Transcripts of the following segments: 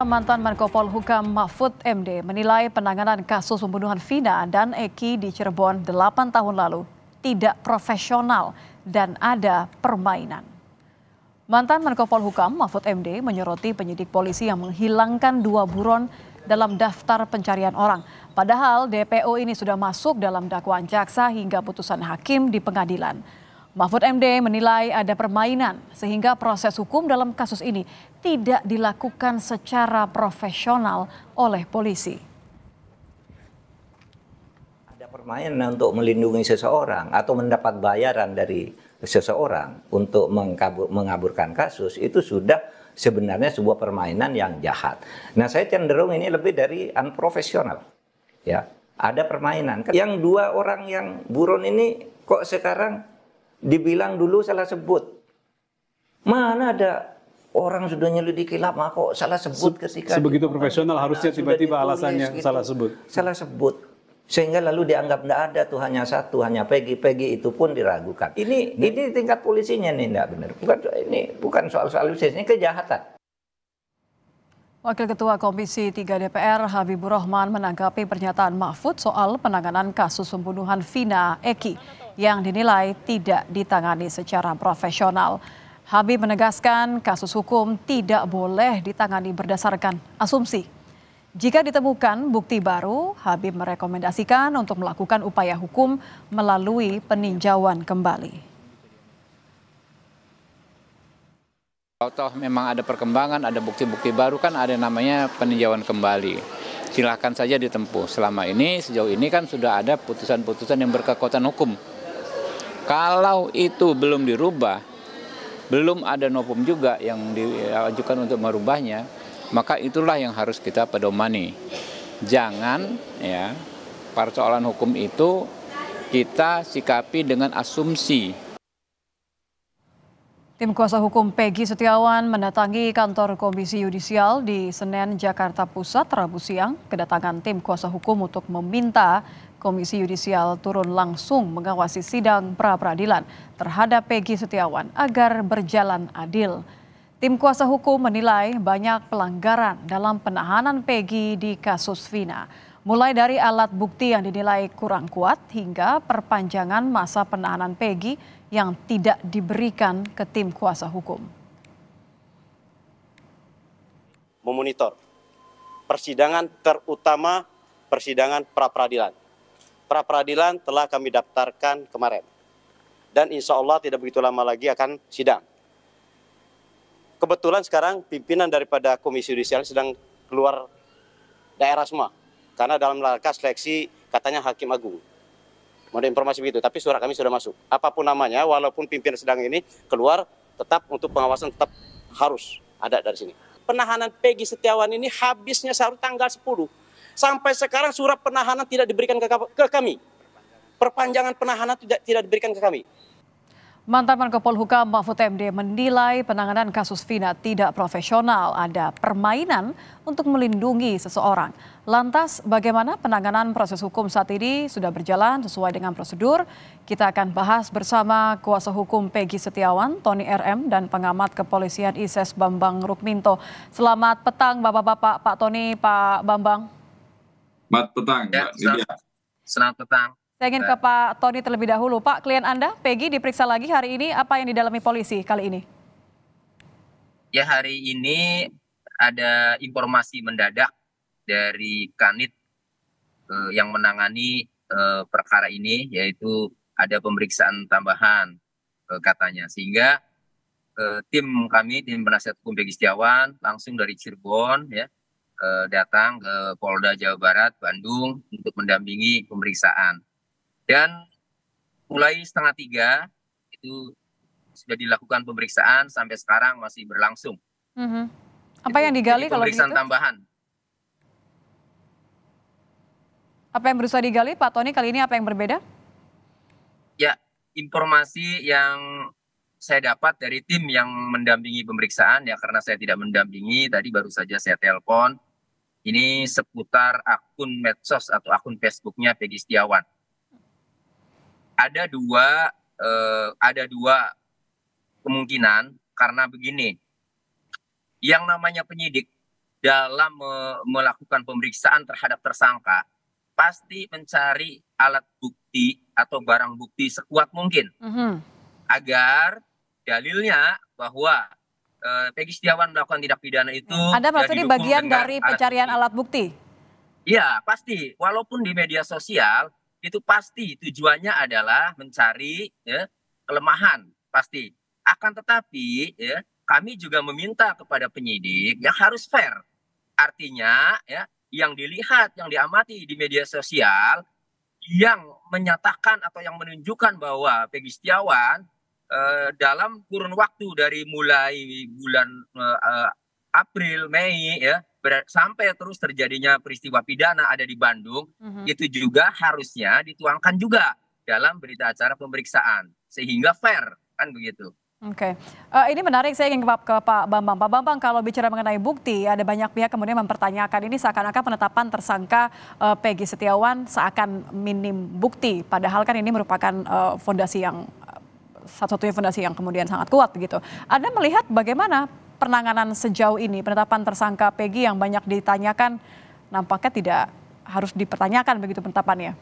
Mantan Menko Polhukam Mahfud MD menilai penanganan kasus pembunuhan Vina dan Eki di Cirebon 8 tahun lalu tidak profesional dan ada permainan. Mantan Menko Polhukam Mahfud MD menyoroti penyidik polisi yang menghilangkan dua buron dalam daftar pencarian orang. Padahal DPO ini sudah masuk dalam dakwaan jaksa hingga putusan hakim di pengadilan. Mahfud MD menilai ada permainan sehingga proses hukum dalam kasus ini tidak dilakukan secara profesional oleh polisi. Ada permainan untuk melindungi seseorang atau mendapat bayaran dari seseorang untuk mengaburkan kasus itu sudah sebenarnya sebuah permainan yang jahat. Nah, saya cenderung ini lebih dari unprofesional. Ya, ada permainan. Yang dua orang yang buron ini kok sekarang Dibilang dulu salah sebut. Mana ada orang sudah nyelidiki lama kok salah sebut Se ketika sebegitu profesional harusnya tiba-tiba alasannya gitu. salah sebut salah sebut sehingga lalu dianggap tidak ada tuh hanya satu hanya pegi pegi itu pun diragukan ini nah. ini tingkat polisinya nih tidak benar bukan ini bukan soal soal ini kejahatan Wakil Ketua Komisi 3 DPR Habibur Rahman menanggapi pernyataan Mahfud soal penanganan kasus pembunuhan Vina Eki yang dinilai tidak ditangani secara profesional. Habib menegaskan kasus hukum tidak boleh ditangani berdasarkan asumsi. Jika ditemukan bukti baru, Habib merekomendasikan untuk melakukan upaya hukum melalui peninjauan kembali. Kalau toh memang ada perkembangan, ada bukti-bukti baru kan ada namanya peninjauan kembali. Silahkan saja ditempuh. Selama ini, sejauh ini kan sudah ada putusan-putusan yang berkekuatan hukum. Kalau itu belum dirubah, belum ada novum juga yang diajukan untuk merubahnya, maka itulah yang harus kita pedomani. Jangan ya persoalan hukum itu kita sikapi dengan asumsi Tim kuasa hukum Peggy Setiawan mendatangi kantor Komisi Yudisial di Senen, Jakarta Pusat, Rabu siang. Kedatangan tim kuasa hukum untuk meminta Komisi Yudisial turun langsung mengawasi sidang pra-peradilan terhadap Peggy Setiawan agar berjalan adil. Tim kuasa hukum menilai banyak pelanggaran dalam penahanan Peggy di kasus Vina mulai dari alat bukti yang dinilai kurang kuat hingga perpanjangan masa penahanan Peggy yang tidak diberikan ke tim kuasa hukum. Memonitor persidangan terutama persidangan pra peradilan. Pra peradilan telah kami daftarkan kemarin dan insya Allah tidak begitu lama lagi akan sidang. Kebetulan sekarang pimpinan daripada Komisi Yudisial sedang keluar daerah semua karena dalam langkah seleksi katanya Hakim Agung. Mau informasi begitu, tapi surat kami sudah masuk. Apapun namanya, walaupun pimpinan sedang ini keluar, tetap untuk pengawasan tetap harus ada dari sini. Penahanan Peggy Setiawan ini habisnya seharusnya tanggal 10. Sampai sekarang surat penahanan tidak diberikan ke, ke kami. Perpanjangan penahanan tidak tidak diberikan ke kami. Mantan Menko Polhukam Mahfud MD menilai penanganan kasus Vina tidak profesional, ada permainan untuk melindungi seseorang. Lantas bagaimana penanganan proses hukum saat ini sudah berjalan sesuai dengan prosedur? Kita akan bahas bersama kuasa hukum Peggy Setiawan, Tony RM, dan pengamat kepolisian ISES Bambang Rukminto. Selamat petang Bapak-Bapak, Pak Tony, Pak Bambang. Selamat petang, ya, Selamat petang. Saya ingin ke Pak Tony terlebih dahulu. Pak, klien Anda, Peggy, diperiksa lagi hari ini. Apa yang didalami polisi kali ini? Ya, hari ini ada informasi mendadak dari Kanit eh, yang menangani eh, perkara ini, yaitu ada pemeriksaan tambahan eh, katanya. Sehingga eh, tim kami, tim penasihat hukum Peggy Setiawan, langsung dari Cirebon, ya, eh, datang ke Polda Jawa Barat, Bandung, untuk mendampingi pemeriksaan dan mulai setengah tiga itu sudah dilakukan pemeriksaan sampai sekarang masih berlangsung. Mm-hmm. Apa itu, yang digali kalau pemeriksaan begitu? tambahan? Apa yang berusaha digali, Pak Tony? Kali ini apa yang berbeda? Ya, informasi yang saya dapat dari tim yang mendampingi pemeriksaan ya karena saya tidak mendampingi tadi baru saja saya telepon ini seputar akun medsos atau akun Facebooknya Peggy Setiawan ada dua uh, ada dua kemungkinan karena begini. Yang namanya penyidik dalam me melakukan pemeriksaan terhadap tersangka pasti mencari alat bukti atau barang bukti sekuat mungkin mm -hmm. agar dalilnya bahwa uh, Peggy Setiawan melakukan tindak pidana itu ada maksudnya bagian dari pencarian alat bukti. Ya pasti, walaupun di media sosial itu pasti tujuannya adalah mencari ya, kelemahan pasti. Akan tetapi ya, kami juga meminta kepada penyidik yang harus fair. Artinya ya, yang dilihat, yang diamati di media sosial, yang menyatakan atau yang menunjukkan bahwa Pegi Setiawan eh, dalam kurun waktu dari mulai bulan eh, eh April, Mei ya sampai terus terjadinya peristiwa pidana ada di Bandung, mm-hmm. itu juga harusnya dituangkan juga dalam berita acara pemeriksaan sehingga fair kan begitu. Oke, okay. uh, eh, ini menarik. Saya ingin ke, ke Pak Bambang. Pak Bambang, kalau bicara mengenai bukti, ada banyak pihak kemudian mempertanyakan ini seakan-akan penetapan tersangka uh, Peggy Setiawan seakan minim bukti, padahal kan ini merupakan uh, fondasi yang satu-satunya fondasi yang kemudian sangat kuat begitu. Anda melihat bagaimana penanganan sejauh ini penetapan tersangka Pegi yang banyak ditanyakan nampaknya tidak harus dipertanyakan begitu penetapannya?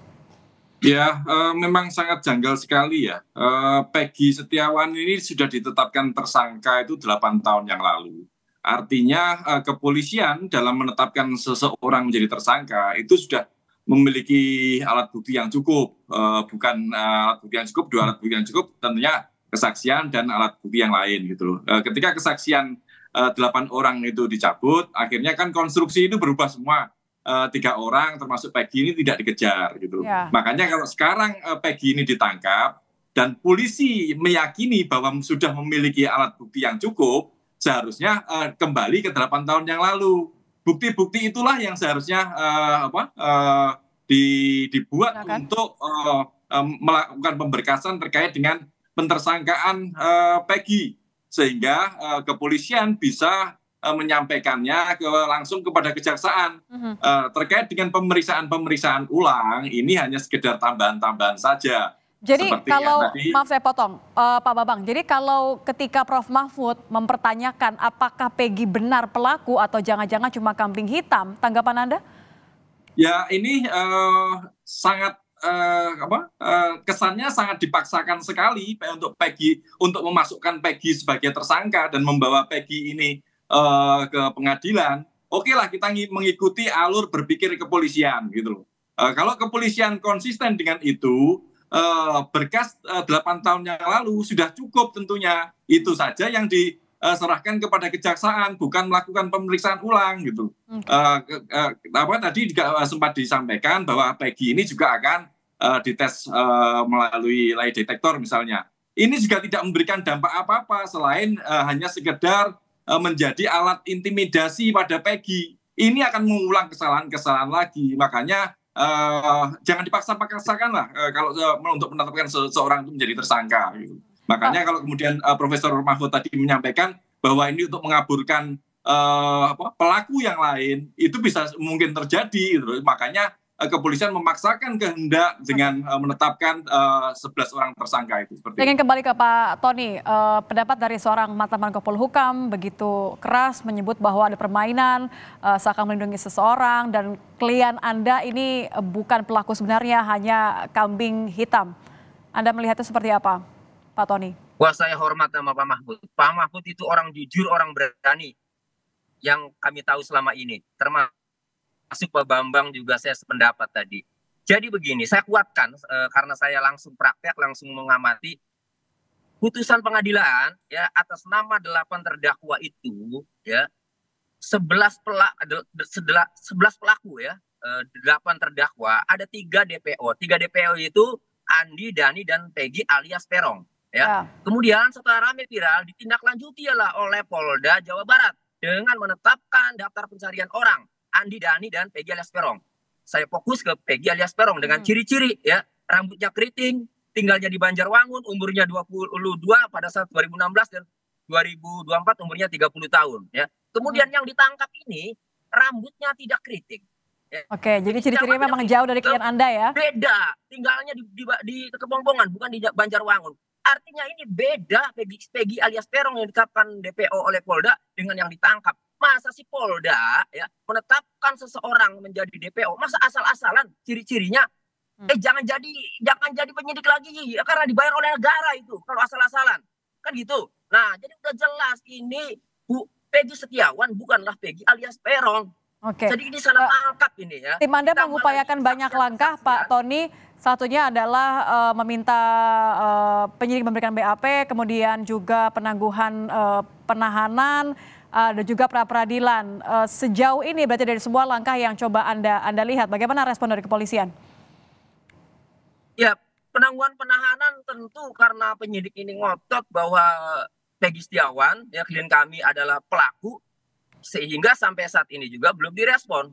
Ya, uh, memang sangat janggal sekali ya. Uh, Peggy Setiawan ini sudah ditetapkan tersangka itu 8 tahun yang lalu. Artinya uh, kepolisian dalam menetapkan seseorang menjadi tersangka itu sudah memiliki alat bukti yang cukup. Uh, bukan alat bukti yang cukup, dua alat bukti yang cukup tentunya kesaksian dan alat bukti yang lain gitu loh. Uh, ketika kesaksian Eh, delapan orang itu dicabut, akhirnya kan konstruksi itu berubah semua. Eh, tiga orang termasuk Peggy ini tidak dikejar gitu. Ya. Makanya kalau sekarang eh, Peggy ini ditangkap dan polisi meyakini bahwa sudah memiliki alat bukti yang cukup, seharusnya uh, kembali ke delapan tahun yang lalu. Bukti-bukti itulah yang seharusnya uh, apa uh, di, dibuat Silakan. untuk uh, um, melakukan pemberkasan terkait dengan pentersangkaan uh, Peggy sehingga uh, kepolisian bisa uh, menyampaikannya ke langsung kepada kejaksaan uh-huh. uh, terkait dengan pemeriksaan-pemeriksaan ulang ini hanya sekedar tambahan-tambahan saja. Jadi Seperti kalau tadi, maaf saya potong uh, Pak Babang. Jadi kalau ketika Prof Mahfud mempertanyakan apakah Peggy benar pelaku atau jangan-jangan cuma kambing hitam, tanggapan Anda? Ya, ini uh, sangat uh, apa uh, kesannya sangat dipaksakan sekali untuk Peggy untuk memasukkan Peggy sebagai tersangka dan membawa Peggy ini uh, ke pengadilan. Oke okay lah kita mengikuti alur berpikir kepolisian gitu loh. Uh, kalau kepolisian konsisten dengan itu uh, berkas uh, 8 tahun yang lalu sudah cukup tentunya itu saja yang di uh, serahkan kepada kejaksaan bukan melakukan pemeriksaan ulang gitu. Okay. Uh, eh, uh, eh, apa tadi juga sempat disampaikan bahwa Peggy ini juga akan uh, dites uh, melalui lay detektor misalnya. Ini juga tidak memberikan dampak apa-apa selain uh, hanya sekedar uh, menjadi alat intimidasi pada Peggy. Ini akan mengulang kesalahan-kesalahan lagi. Makanya uh, jangan dipaksa-paksakan lah uh, kalau uh, untuk menetapkan seseorang itu menjadi tersangka gitu. Makanya kalau kemudian uh, Profesor Mahfud tadi menyampaikan bahwa ini untuk mengaburkan uh, apa, pelaku yang lain itu bisa mungkin terjadi. Gitu. Makanya uh, kepolisian memaksakan kehendak dengan uh, menetapkan uh, 11 orang tersangka itu. Seperti Ingin itu. kembali ke Pak Tony, uh, pendapat dari seorang mantan Polhukam begitu keras menyebut bahwa ada permainan uh, seakan melindungi seseorang dan klien Anda ini bukan pelaku sebenarnya hanya kambing hitam. Anda melihatnya seperti apa? Pak Tony? Wah saya hormat sama Pak Mahfud. Pak Mahfud itu orang jujur, orang berani yang kami tahu selama ini. Termasuk Pak Bambang juga saya sependapat tadi. Jadi begini, saya kuatkan e, karena saya langsung praktek, langsung mengamati putusan pengadilan ya atas nama delapan terdakwa itu ya sebelas pelak sebelas pelaku ya eh, delapan terdakwa ada tiga DPO tiga DPO itu Andi Dani dan Peggy alias Perong. Ya. ya. Kemudian setelah ramai viral ditindaklanjuti lah oleh Polda Jawa Barat dengan menetapkan daftar pencarian orang Andi Dani dan Peggy alias Perong. Saya fokus ke Peggy alias Perong dengan hmm. ciri-ciri hmm. ya, rambutnya keriting, tinggalnya di Banjarwangun, umurnya 22 pada saat 2016 dan 2024 umurnya 30 tahun ya. Kemudian hmm. yang ditangkap ini rambutnya tidak keriting. Ya. Oke, jadi ciri-cirinya memang jauh dari klien Anda ya? Beda, tinggalnya di, di, di bukan di Banjarwangun. Artinya ini beda Peggy, Peggy alias Perong yang ditetapkan DPO oleh Polda dengan yang ditangkap. Masa si Polda ya menetapkan seseorang menjadi DPO, masa asal-asalan ciri-cirinya hmm. eh jangan jadi jangan jadi penyidik lagi ya, karena dibayar oleh negara itu kalau asal-asalan. Kan gitu. Nah, jadi udah jelas ini Bu Peggy Setiawan bukanlah Peggy alias Perong. Oke. Jadi ini salah eh, tangkap ini ya. Tim Anda Kita mengupayakan banyak langkah, Pak ya. Tony. Satunya adalah uh, meminta uh, penyidik memberikan BAP, kemudian juga penangguhan uh, penahanan uh, dan juga pra peradilan. Uh, sejauh ini berarti dari semua langkah yang coba Anda Anda lihat, bagaimana respon dari kepolisian? Ya, penangguhan penahanan tentu karena penyidik ini ngotot bahwa Peggy Setiawan, ya klien kami adalah pelaku, sehingga sampai saat ini juga belum direspon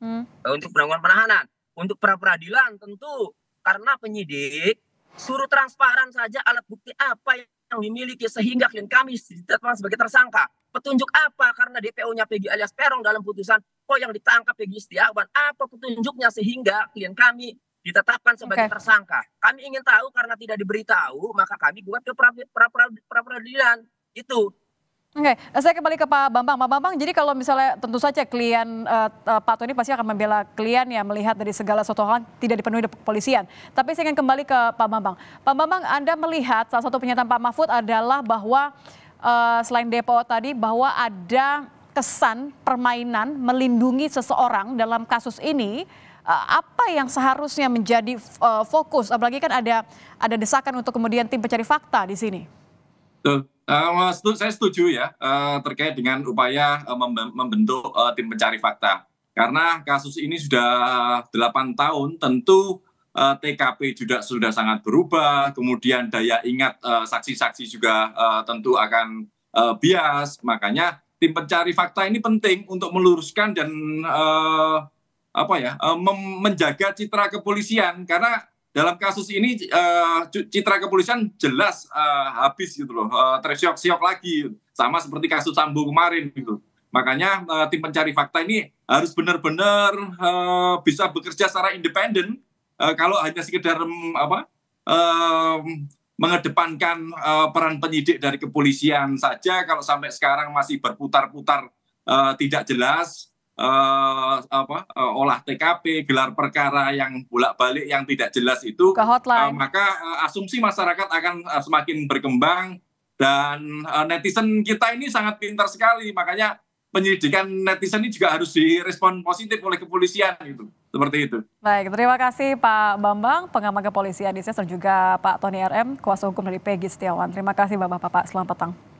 hmm. untuk penangguhan penahanan. Untuk pra peradilan tentu karena penyidik suruh transparan saja alat bukti apa yang dimiliki sehingga klien kami ditetapkan sebagai tersangka. Petunjuk apa karena DPO-nya Peggy alias Perong dalam putusan kok yang ditangkap Peggy Setiawan apa petunjuknya sehingga klien kami ditetapkan sebagai okay. tersangka. Kami ingin tahu karena tidak diberitahu maka kami buat ke pra peradilan itu Oke, okay. saya kembali ke Pak Bambang. Pak Bambang, jadi kalau misalnya tentu saja klien uh, Pak Tony pasti akan membela klien ya melihat dari segala suatu hal tidak dipenuhi oleh kepolisian. Tapi saya ingin kembali ke Pak Bambang. Pak Bambang, Anda melihat salah satu pernyataan Pak Mahfud adalah bahwa uh, selain depo tadi bahwa ada kesan permainan melindungi seseorang dalam kasus ini eh, apa yang seharusnya menjadi fokus apalagi kan ada ada desakan untuk kemudian tim pencari fakta di sini. Uh, saya setuju ya uh, terkait dengan upaya uh, membentuk uh, tim pencari fakta karena kasus ini sudah 8 tahun tentu uh, TKP juga sudah sangat berubah kemudian daya ingat saksi-saksi uh, juga uh, tentu akan uh, bias makanya tim pencari fakta ini penting untuk meluruskan dan uh, apa ya uh, menjaga citra kepolisian karena dalam kasus ini uh, citra kepolisian jelas uh, habis gitu loh, uh, tersiok-siok lagi, sama seperti kasus Sambo kemarin gitu. Makanya uh, tim pencari fakta ini harus benar-benar uh, bisa bekerja secara independen. Uh, kalau hanya sekedar um, apa uh, mengedepankan uh, peran penyidik dari kepolisian saja, kalau sampai sekarang masih berputar-putar uh, tidak jelas, uh, apa uh, olah TKP, gelar perkara yang bolak-balik yang tidak jelas itu, Ke hotline. Uh, maka uh, asumsi masyarakat akan uh, semakin berkembang dan uh, netizen kita ini sangat pintar sekali, makanya penyelidikan netizen ini juga harus direspon positif oleh kepolisian itu, Seperti itu. Baik, terima kasih Pak Bambang, pengamat kepolisian di dan juga Pak Tony RM, kuasa hukum dari Peggy Setiawan. Terima kasih Bapak-Bapak, selamat petang.